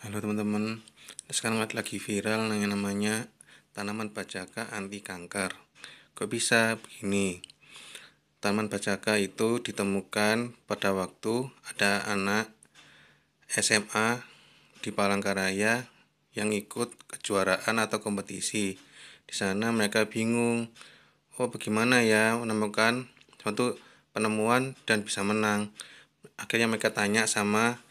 Halo teman-teman, sekarang lagi viral yang namanya tanaman bajaka anti kanker. Kok bisa begini? Tanaman bajaka itu ditemukan pada waktu ada anak SMA di Palangkaraya yang ikut kejuaraan atau kompetisi. Di sana mereka bingung, oh bagaimana ya menemukan suatu penemuan dan bisa menang. Akhirnya mereka tanya sama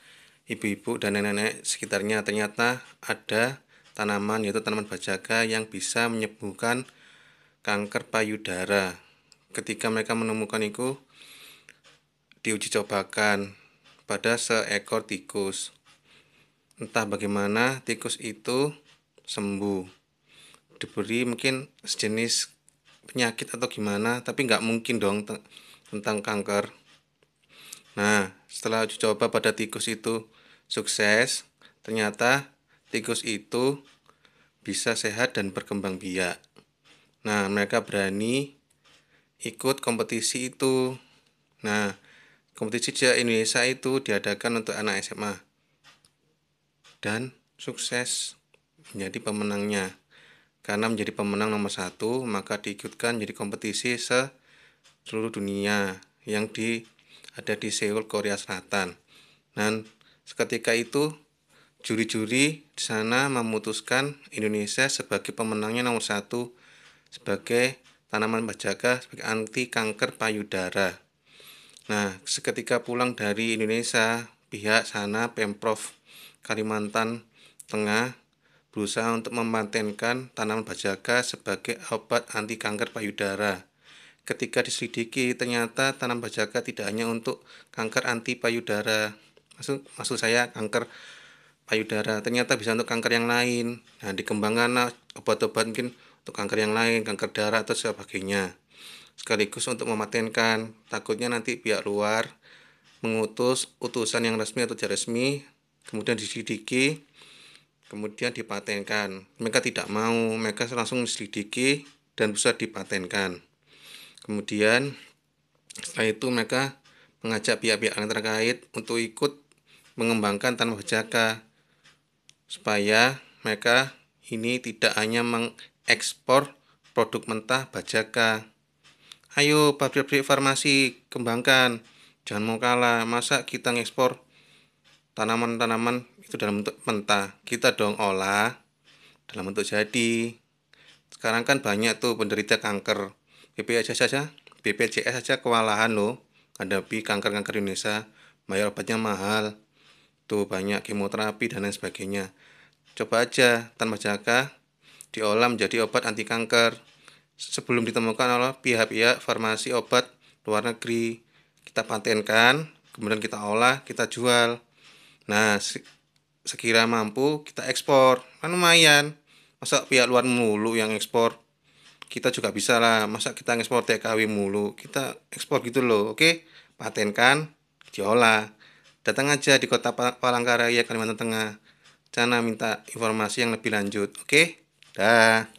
ibu-ibu dan nenek-nenek sekitarnya ternyata ada tanaman yaitu tanaman bajaka yang bisa menyembuhkan kanker payudara. Ketika mereka menemukan itu diuji cobakan pada seekor tikus. Entah bagaimana tikus itu sembuh. Diberi mungkin sejenis penyakit atau gimana, tapi nggak mungkin dong tentang kanker. Nah, setelah uji coba pada tikus itu sukses, ternyata tikus itu bisa sehat dan berkembang biak. Nah, mereka berani ikut kompetisi itu. Nah, kompetisi di Indonesia itu diadakan untuk anak SMA. Dan sukses menjadi pemenangnya. Karena menjadi pemenang nomor satu, maka diikutkan jadi kompetisi se seluruh dunia yang di ada di Seoul, Korea Selatan. Dan Seketika itu, juri-juri di sana memutuskan Indonesia sebagai pemenangnya nomor satu sebagai tanaman bajaka sebagai anti kanker payudara. Nah, seketika pulang dari Indonesia, pihak sana Pemprov Kalimantan Tengah berusaha untuk mematenkan tanaman bajaka sebagai obat anti kanker payudara. Ketika diselidiki, ternyata tanaman bajaka tidak hanya untuk kanker anti payudara, maksud maksud saya kanker payudara ternyata bisa untuk kanker yang lain nah dikembangkan obat-obat mungkin untuk kanker yang lain kanker darah atau sebagainya sekaligus untuk mematenkan takutnya nanti pihak luar mengutus utusan yang resmi atau tidak resmi kemudian diselidiki kemudian dipatenkan mereka tidak mau mereka langsung diselidiki dan bisa dipatenkan kemudian setelah itu mereka mengajak pihak-pihak yang terkait untuk ikut mengembangkan tanpa berjaka supaya mereka ini tidak hanya mengekspor produk mentah bajaka. Ayo pabrik-pabrik farmasi kembangkan, jangan mau kalah. Masa kita ngekspor tanaman-tanaman itu dalam bentuk mentah. Kita dong olah dalam bentuk jadi. Sekarang kan banyak tuh penderita kanker. BPJS saja, BPJS saja kewalahan loh hadapi kanker-kanker Indonesia. Bayar obatnya mahal, itu banyak kemoterapi dan lain sebagainya. Coba aja tanpa jaga diolah menjadi obat anti kanker sebelum ditemukan oleh pihak-pihak farmasi obat luar negeri. Kita patenkan, kemudian kita olah, kita jual. Nah, sekira mampu kita ekspor. Kan lumayan. Masa pihak luar mulu yang ekspor? Kita juga bisa lah. Masa kita ekspor TKW mulu? Kita ekspor gitu loh. Oke, patenkan, diolah Datang aja di kota Palangkaraya, Kalimantan Tengah. Cana minta informasi yang lebih lanjut. Oke, dah.